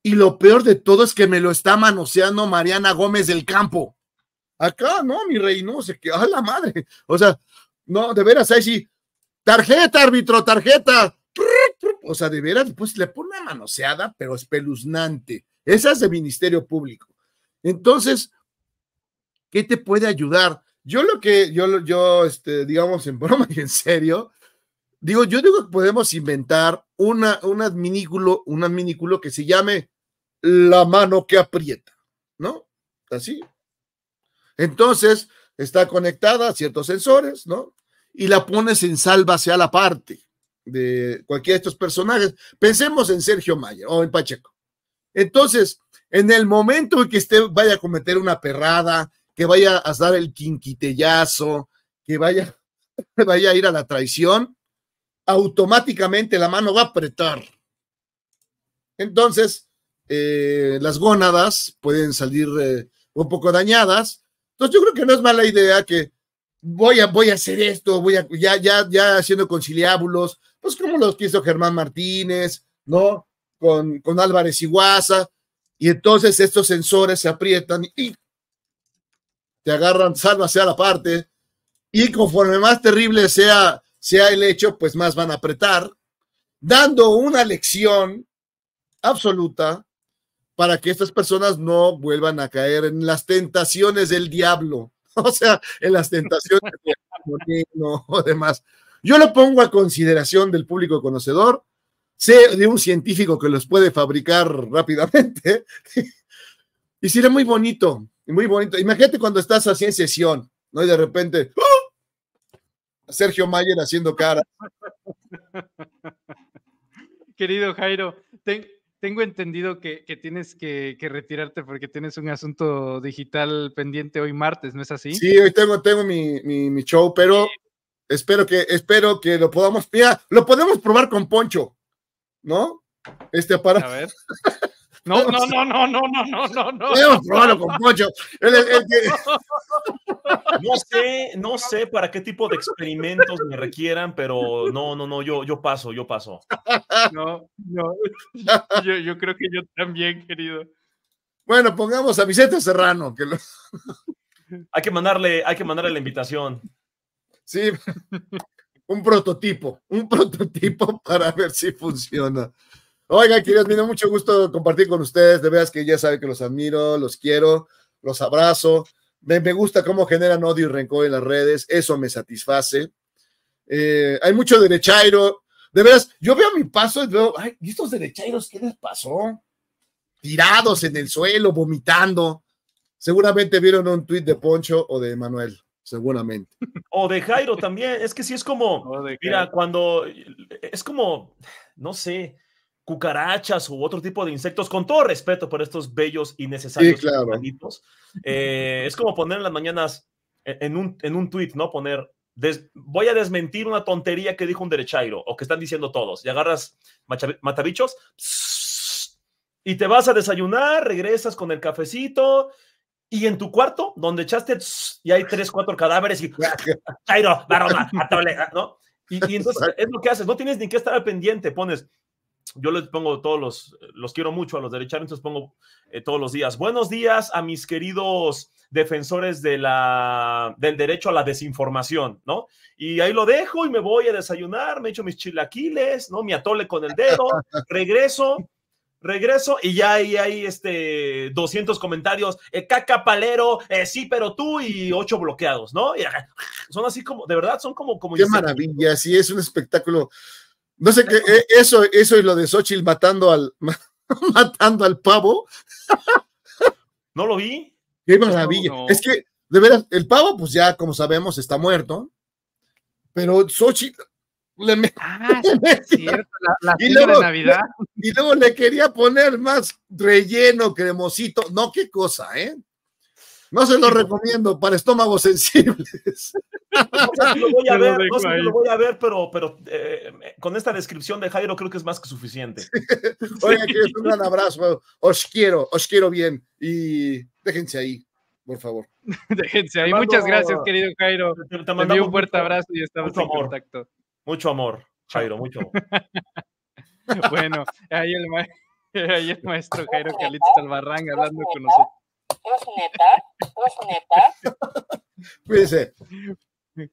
Y lo peor de todo es que me lo está manoseando Mariana Gómez del Campo. Acá, no, mi rey, no, se qué, a la madre. O sea, no, de veras, ahí sí, tarjeta, árbitro, tarjeta. O sea, de veras, pues le pone una manoseada, pero espeluznante. Esa es de Ministerio Público. Entonces, ¿Qué te puede ayudar? Yo lo que, yo, yo, este, digamos en broma y en serio, digo, yo digo que podemos inventar una, un adminículo, un adminículo que se llame la mano que aprieta, ¿no? Así. Entonces, está conectada a ciertos sensores, ¿no? Y la pones en salva sea la parte de cualquiera de estos personajes. Pensemos en Sergio Mayer o en Pacheco. Entonces, en el momento en que usted vaya a cometer una perrada, que vaya a dar el quinquitellazo, que vaya, vaya a ir a la traición, automáticamente la mano va a apretar. Entonces, eh, las gónadas pueden salir eh, un poco dañadas. Entonces, yo creo que no es mala idea que voy a, voy a hacer esto, voy a, ya, ya, ya haciendo conciliábulos, pues como los quiso Germán Martínez, ¿no? Con, con Álvarez y Guasa, y entonces estos sensores se aprietan y te agarran, salva sea la parte. Y conforme más terrible sea, sea el hecho, pues más van a apretar, dando una lección absoluta para que estas personas no vuelvan a caer en las tentaciones del diablo, o sea, en las tentaciones del diablo o demás. Yo lo pongo a consideración del público conocedor, sé de un científico que los puede fabricar rápidamente, y sería muy bonito muy bonito. Imagínate cuando estás así en sesión, ¿no? Y de repente, ¡ah! Sergio Mayer haciendo cara. Querido Jairo, tengo entendido que, tienes que, retirarte porque tienes un asunto digital pendiente hoy martes, ¿no es así? Sí, hoy tengo, tengo mi, show, pero espero, que, espero que lo podamos, lo podemos probar con Poncho, ¿no? Este aparato. A ver. No, no, no, no, no, no, no, no. no. probarlo con no sé, no sé para qué tipo de experimentos me requieran, pero no, no, no, yo, yo paso, yo paso. No, no, yo, yo creo que yo también, querido. Bueno, pongamos a Vicente Serrano. Que hay, que mandarle, hay que mandarle la invitación. Sí, un prototipo, un prototipo para ver si funciona. Oigan, queridos, me da mucho gusto compartir con ustedes. De veras que ya saben que los admiro, los quiero, los abrazo. Me, gusta cómo generan odio y rencor en las redes. Eso me satisface. Eh, hay mucho derechairo. De veras, yo veo mi paso y veo, ay, ¿y estos derechairos qué les pasó? Tirados en el suelo, vomitando. Seguramente vieron un tuit de Poncho o de Manuel seguramente. O de Jairo también, es que sí es como, mira, cuando, es como, no sé, cucarachas u otro tipo de insectos, con todo respeto por estos bellos y necesarios eh, es como poner en las mañanas e, en un, en un tweet, ¿no? Poner, voy a desmentir una tontería que dijo un derechairo o que están diciendo todos. Y agarras matabichos y te vas a desayunar, regresas con el cafecito y en tu cuarto, donde echaste y hay tres, cuatro cadáveres y chairo, ¿no? Y, entonces es lo que haces, no tienes ni que estar al pendiente, pones yo les pongo todos los, eh, los quiero mucho a los derechos, entonces pongo eh, todos los días. Buenos días a mis queridos defensores de la, del derecho a la desinformación, ¿no? Y ahí lo dejo y me voy a desayunar, me echo mis chilaquiles, ¿no? Mi atole con el dedo, regreso, regreso y ya ahí hay este, 200 comentarios, eh, caca palero, sí, pero tú y ocho bloqueados, ¿no? son así como, de verdad, son como... como Qué maravilla, sí, es un espectáculo no sé qué, eh, eso, eso es lo de Xochitl matando al, matando al pavo. No lo vi. Qué maravilla. Es que, de veras, el pavo, pues ya, como sabemos, está muerto. Pero Xochitl le ah, cierto, la, y, de Navidad. y luego le quería poner más relleno cremosito. No, qué cosa, ¿eh? No se lo recomiendo para estómagos sensibles. No sé si lo voy a ver, no sé si lo voy a ver, pero, eh, con esta descripción de Jairo creo que es más que suficiente. Oye, sí. un gran abrazo. Os quiero, os quiero bien. Y déjense ahí, por favor. Déjense ahí. Muchas gracias, querido Jairo. Te, te un fuerte abrazo y estamos en contacto. Mucho amor, Jairo, mucho amor. bueno, ahí el, maestro Jairo Calito Albarrán hablando con nosotros. ¿Es neta? neta? Cuídense.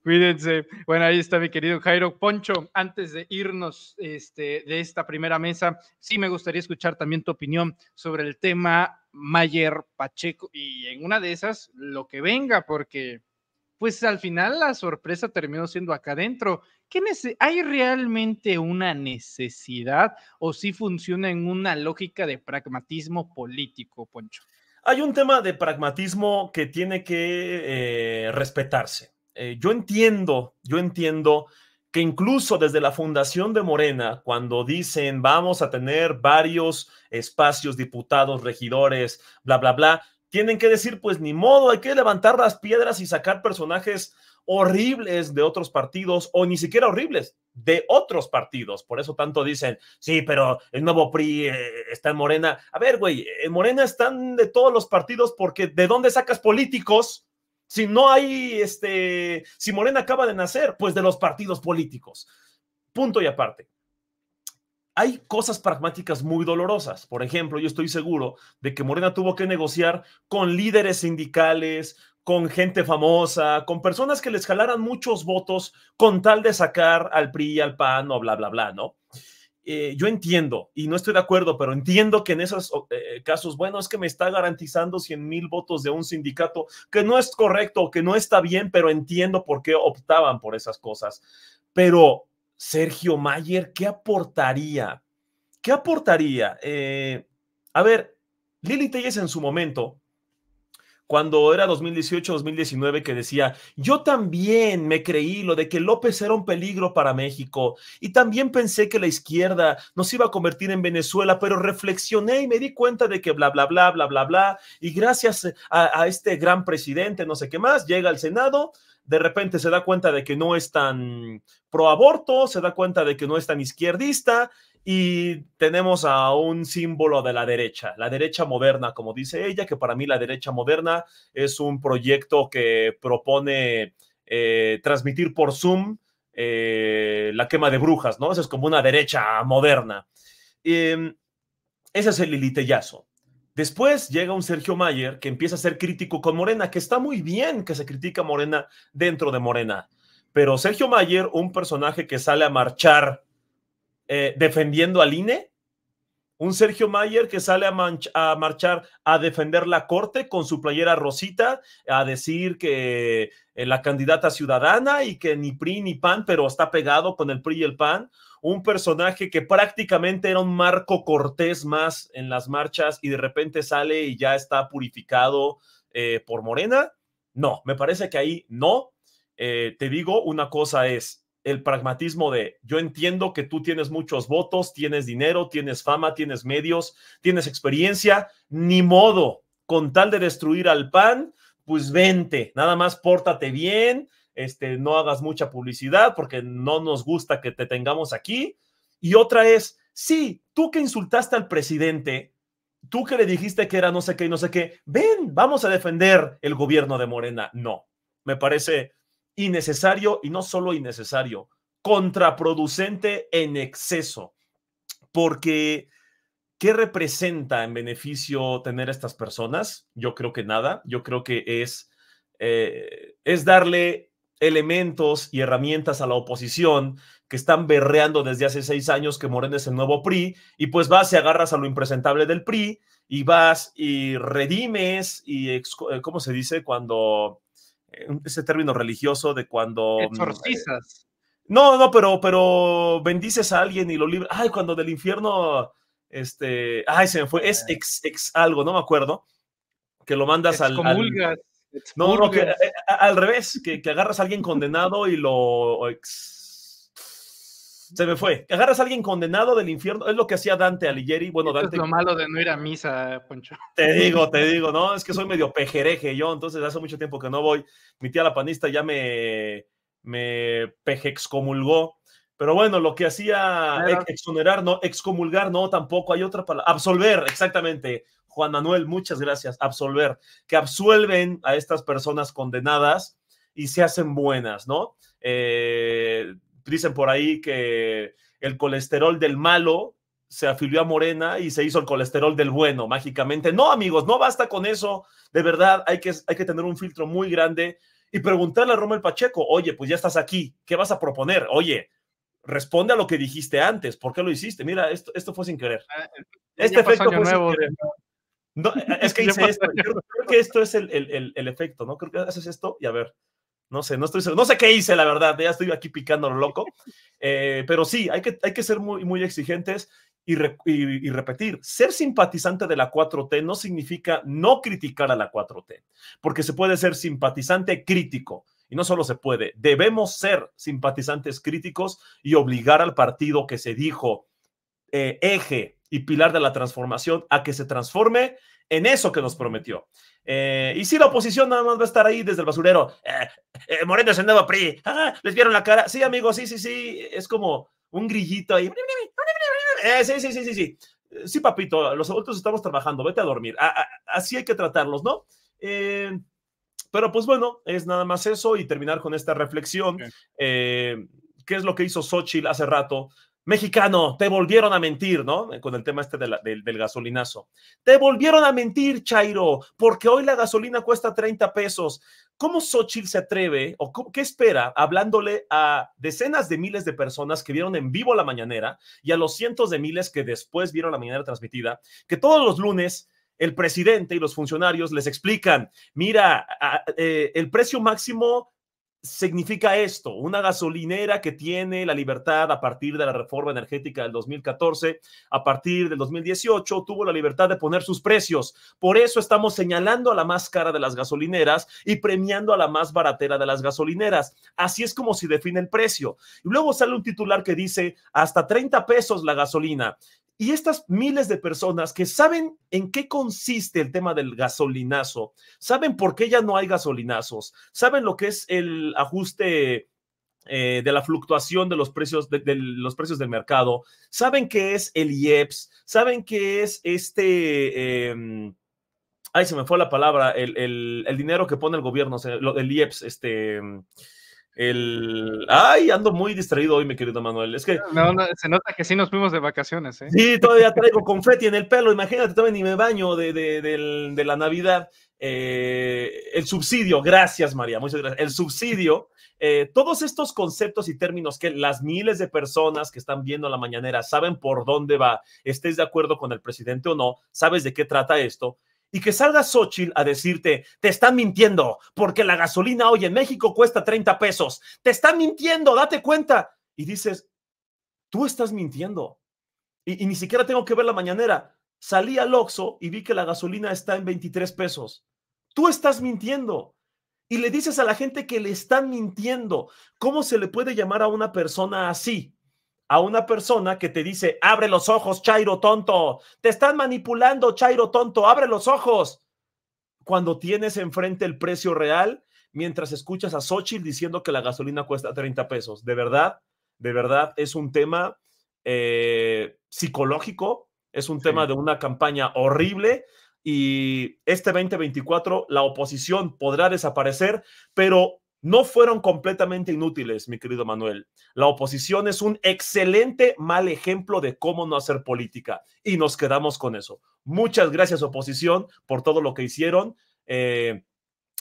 Cuídense. Bueno, ahí está mi querido Jairo Poncho. Antes de irnos este, de esta primera mesa, sí me gustaría escuchar también tu opinión sobre el tema Mayer Pacheco y en una de esas lo que venga, porque pues al final la sorpresa terminó siendo acá adentro. ¿Hay realmente una necesidad o si funciona en una lógica de pragmatismo político, Poncho? hay un tema de pragmatismo que tiene que eh, respetarse. Eh, yo entiendo, yo entiendo que incluso desde la fundación de Morena, cuando dicen vamos a tener varios espacios, diputados, regidores, bla, bla, bla, tienen que decir, pues ni modo, hay que levantar las piedras y sacar personajes horribles de otros partidos o ni siquiera horribles de otros partidos. Por eso tanto dicen, sí, pero el nuevo PRI eh, está en Morena. A ver, güey, en Morena están de todos los partidos porque ¿de dónde sacas políticos? Si no hay, este, si Morena acaba de nacer, pues de los partidos políticos. Punto y aparte hay cosas pragmáticas muy dolorosas. Por ejemplo, yo estoy seguro de que Morena tuvo que negociar con líderes sindicales, con gente famosa, con personas que les jalaran muchos votos con tal de sacar al PRI al PAN o bla, bla, bla, ¿no? Eh, yo entiendo, y no estoy de acuerdo, pero entiendo que en esos eh, casos, bueno, es que me está garantizando 100 mil votos de un sindicato, que no es correcto, que no está bien, pero entiendo por qué optaban por esas cosas. Pero, Sergio Mayer, ¿qué aportaría? ¿Qué aportaría? Eh, a ver, Lili Telles en su momento cuando era 2018-2019 que decía, yo también me creí lo de que López era un peligro para México y también pensé que la izquierda nos iba a convertir en Venezuela, pero reflexioné y me di cuenta de que bla, bla, bla, bla, bla, bla, y gracias a, a este gran presidente, no sé qué más, llega al Senado, de repente se da cuenta de que no es tan pro aborto, se da cuenta de que no es tan izquierdista y tenemos a un símbolo de la derecha, la derecha moderna, como dice ella, que para mí la derecha moderna es un proyecto que propone eh, transmitir por Zoom eh, la quema de brujas, ¿no? Esa es como una derecha moderna. Em, ese es el yazo Después llega un Sergio Mayer que empieza a ser crítico con Morena, que está muy bien que se critica Morena dentro de Morena. Pero Sergio Mayer, un personaje que sale a marchar eh, defendiendo al INE, un Sergio Mayer que sale a, marchar a defender la corte con su playera rosita, a decir que eh, la candidata ciudadana y que ni PRI ni PAN, pero está pegado con el PRI y el PAN. Un personaje que prácticamente era un Marco Cortés más en las marchas y de repente sale y ya está purificado eh, por Morena. No, me parece que ahí no. te digo, una cosa es el pragmatismo de yo entiendo que tú tienes muchos votos, tienes dinero, tienes fama, tienes medios, tienes experiencia, ni modo, con tal de destruir al PAN, pues vente, nada más pórtate bien, este, no hagas mucha publicidad porque no nos gusta que te tengamos aquí. Y otra es, sí, tú que insultaste al presidente, tú que le dijiste que era no sé qué y no sé qué, ven, vamos a defender el gobierno de Morena. No, me parece innecesario y no solo innecesario, contraproducente en exceso, porque ¿qué representa en beneficio tener a estas personas? Yo creo que nada, yo creo que es, eh, es darle elementos y herramientas a la oposición que están berreando desde hace seis años que Morena es el nuevo PRI, y pues vas y agarras a lo impresentable del PRI, y vas y redimes, y, eh, ¿cómo se dice? Cuando eh, ese término religioso de cuando... Mm, Exorcizas. No, no, pero, pero bendices a alguien y lo libras. Ay, cuando del infierno, este, ay, se me fue, es ex, ex algo, no me acuerdo, que lo mandas al, No, no, que, eh, al revés, que, que agarras a alguien condenado y lo se me fue. Agarras a alguien condenado del infierno, es lo que hacía Dante Alighieri. Bueno, Dante. Es lo malo de no ir a misa, Poncho. Te digo, te digo, no, es que soy medio pejereje yo, entonces hace mucho tiempo que no voy. Mi tía la panista ya me, me pejexcomulgó. Pero bueno, lo que hacía exonerar, no, excomulgar, no, tampoco hay otra palabra. Absolver, exactamente. Juan Manuel, muchas gracias. Absolver. Que absuelven a estas personas condenadas y se hacen buenas, ¿no? Eh, dicen por ahí que el colesterol del malo se afilió a Morena y se hizo el colesterol del bueno, mágicamente. No, amigos, no basta con eso. De verdad, hay que, hay que tener un filtro muy grande y preguntarle a Romel Pacheco, oye, pues ya estás aquí, ¿qué vas a proponer? Oye, responde a lo que dijiste antes, ¿por qué lo hiciste? Mira, esto, esto fue sin querer. Ah, eh, este efecto fue sin querer. es que hice esto. Creo, que esto es el efecto, ¿no? Creo que haces esto y a ver, no sé, estoy No sé qué hice, la verdad. Ya estoy aquí picando loco. Eh, pero sí, hay que, hay que ser muy, muy exigentes y, repetir, ser simpatizante de la 4T no significa no criticar a la 4T, porque se puede ser simpatizante crítico. Y no solo se puede, debemos ser simpatizantes críticos y obligar al partido que se dijo eh, eje y pilar de la transformación a que se transforme en eso que nos prometió. Eh, y si la oposición nada más va a estar ahí desde el basurero, eh, eh, Moreno es el nuevo PRI, les vieron la cara. Sí, amigos, sí, sí, sí, es como un grillito ahí. sí, sí, sí, sí, sí. Sí, papito, los adultos estamos trabajando, vete a dormir. así hay que tratarlos, ¿no? pero pues bueno, es nada más eso y terminar con esta reflexión. ¿Qué es lo que hizo Xochitl hace rato? Mexicano, te volvieron a mentir, ¿no? Con el tema este del gasolinazo. Te volvieron a mentir, Chairo, porque hoy la gasolina cuesta 30 pesos. ¿Cómo Xochitl se atreve o qué espera hablándole a decenas de miles de personas que vieron en vivo la mañanera y a los cientos de miles que después vieron la mañanera transmitida? Que todos los lunes el presidente y los funcionarios les explican, mira, eh, el precio máximo significa esto, una gasolinera que tiene la libertad a partir de la reforma energética del 2014, a partir del 2018, tuvo la libertad de poner sus precios. Por eso estamos señalando a la más cara de las gasolineras y premiando a la más baratera de las gasolineras. Así es como se define el precio. Y luego sale un titular que dice hasta 30 pesos la gasolina. Y estas miles de personas que saben en qué consiste el tema del gasolinazo, saben por qué ya no hay gasolinazos, saben lo que es el ajuste eh, de la fluctuación de los precios de, los precios del mercado, saben qué es el IEPS, saben qué es este em, ay se me fue la palabra, el, dinero que pone el gobierno, el IEPS, este el... Ay, ando muy distraído hoy, mi querido Manuel. Es que... se nota que sí nos fuimos de vacaciones. ¿eh? Sí, todavía traigo confeti en el pelo. Imagínate, todavía ni me baño de, la Navidad. Eh, el subsidio, gracias María, muchas gracias. El subsidio, eh, todos estos conceptos y términos que las miles de personas que están viendo la mañanera saben por dónde va, estés de acuerdo con el presidente o no, sabes de qué trata esto y que salga Xochitl a decirte, te están mintiendo, porque la gasolina hoy en México cuesta 30 pesos, te están mintiendo, date cuenta. Y dices, tú estás mintiendo. Y, ni siquiera tengo que ver la mañanera. Salí al Oxxo y vi que la gasolina está en 23 pesos. Tú estás mintiendo. Y le dices a la gente que le están mintiendo. ¿Cómo se le puede llamar a una persona así? a una persona que te dice, abre los ojos, Chairo tonto, te están manipulando, Chairo tonto, abre los ojos. Cuando tienes enfrente el precio real, mientras escuchas a Sochi diciendo que la gasolina cuesta 30 pesos. De verdad, de verdad, es un tema eh, psicológico, es un tema de una campaña horrible y este 2024 la oposición podrá desaparecer, pero no fueron completamente inútiles, mi querido Manuel. La oposición es un excelente mal ejemplo de cómo no hacer política y nos quedamos con eso. Muchas gracias, oposición, por todo lo que hicieron. Eh,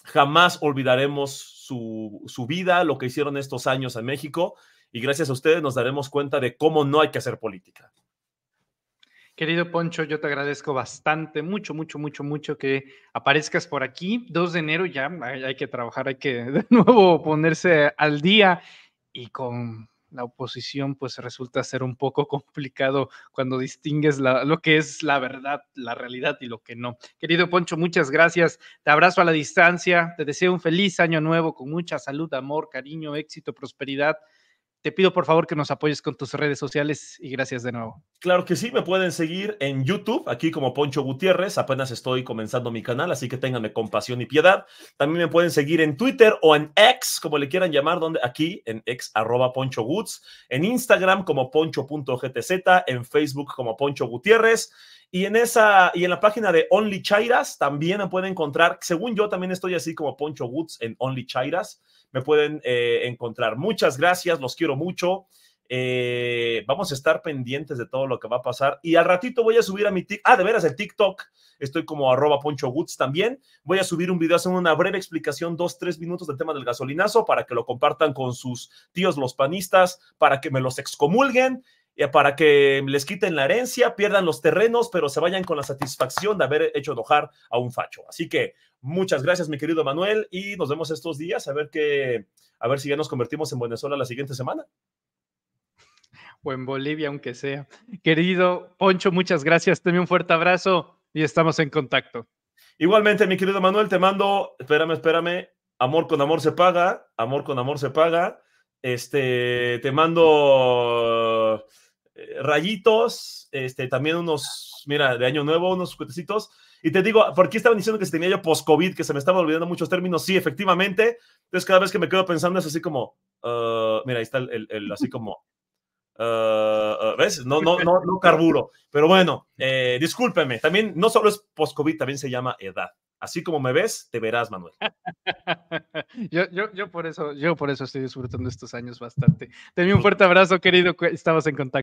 jamás olvidaremos su, vida, lo que hicieron estos años en México y gracias a ustedes nos daremos cuenta de cómo no hay que hacer política. Querido Poncho, yo te agradezco bastante, mucho, mucho, mucho, mucho que aparezcas por aquí. 2 de enero ya hay, que trabajar, hay que de nuevo ponerse al día y con la oposición pues resulta ser un poco complicado cuando distingues lo que es la verdad, la realidad y lo que no. Querido Poncho, muchas gracias. Te abrazo a la distancia. Te deseo un feliz año nuevo con mucha salud, amor, cariño, éxito, prosperidad. Te pido por favor que nos apoyes con tus redes sociales y gracias de nuevo. Claro que sí, me pueden seguir en YouTube, aquí como Poncho Gutiérrez, apenas estoy comenzando mi canal, así que ténganme compasión y piedad. También me pueden seguir en Twitter o en X, como le quieran llamar, donde aquí en X arroba Poncho Guts, en Instagram como poncho.gtz, en Facebook como Poncho Gutiérrez. Y en esa, y en la página de Only Chairas también me pueden encontrar, según yo también estoy así como Poncho Woods en Only Chairas me pueden eh, encontrar. Muchas gracias, los quiero mucho. Eh, vamos a estar pendientes de todo lo que va a pasar. Y al ratito voy a subir a mi TikTok. Ah, de veras, el TikTok. Estoy como arroba poncho Woods también. Voy a subir un video haciendo una breve explicación, dos, tres minutos del tema del gasolinazo para que lo compartan con sus tíos los panistas, para que me los excomulguen eh, para que les quiten la herencia, pierdan los terrenos, pero se vayan con la satisfacción de haber hecho enojar a un facho. Así que muchas gracias, mi querido Manuel, y nos vemos estos días a ver que, a ver si ya nos convertimos en Venezuela la siguiente semana. O en Bolivia, aunque sea. Querido Poncho, muchas gracias. Te un fuerte abrazo y estamos en contacto. Igualmente, mi querido Manuel, te mando, espérame, espérame, amor con amor se paga, amor con amor se paga. Este, te mando eh, rayitos, este, también unos, mira, de año nuevo, unos cuetecitos. Y te digo, ¿por qué estaban diciendo que se tenía yo post-COVID, que se me estaban olvidando muchos términos? Sí, efectivamente. Entonces, cada vez que me quedo pensando es así como, ah, mira, ahí está el, así como, ah, ah, ¿ves? No, no, no, no carburo. Pero bueno, eh, discúlpeme, también no solo es post-COVID, también se llama edad. Así como me ves, te verás, Manuel. yo, yo, yo, por eso, yo por eso estoy disfrutando estos años bastante. Te un fuerte abrazo, querido. Estamos en contacto.